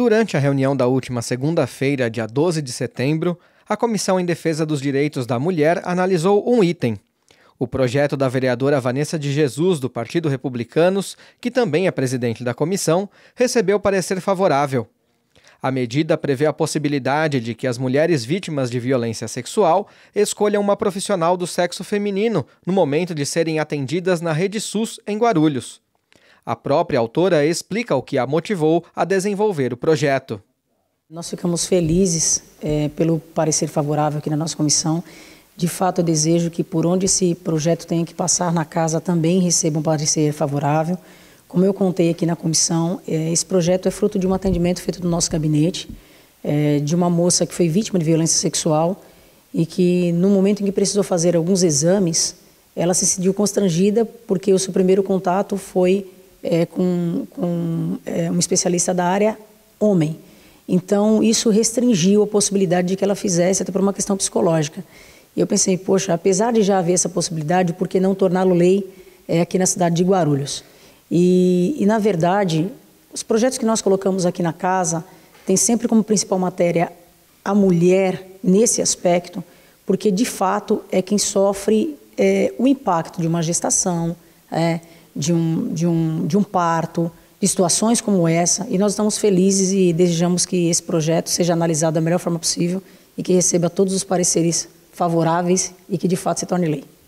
Durante a reunião da última segunda-feira, dia 12 de setembro, a Comissão em Defesa dos Direitos da Mulher analisou um item. O projeto da vereadora Vanessa de Jesus, do Partido Republicanos, que também é presidente da comissão, recebeu parecer favorável. A medida prevê a possibilidade de que as mulheres vítimas de violência sexual escolham uma profissional do sexo feminino no momento de serem atendidas na rede SUS em Guarulhos. A própria autora explica o que a motivou a desenvolver o projeto. Nós ficamos felizes é, pelo parecer favorável aqui na nossa comissão. De fato, eu desejo que por onde esse projeto tenha que passar na casa também receba um parecer favorável. Como eu contei aqui na comissão, é, esse projeto é fruto de um atendimento feito no nosso gabinete, é, de uma moça que foi vítima de violência sexual e que, no momento em que precisou fazer alguns exames, ela se sentiu constrangida porque o seu primeiro contato foi é, com, com é, um especialista da área homem. Então, isso restringiu a possibilidade de que ela fizesse, até por uma questão psicológica. E eu pensei, poxa, apesar de já haver essa possibilidade, por que não torná-lo lei é, aqui na cidade de Guarulhos? E, e, na verdade, os projetos que nós colocamos aqui na casa têm sempre como principal matéria a mulher nesse aspecto, porque de fato é quem sofre é, o impacto de uma gestação, é, de um, de um, de um parto, de situações como essa. E nós estamos felizes e desejamos que esse projeto seja analisado da melhor forma possível e que receba todos os pareceres favoráveis e que de fato se torne lei.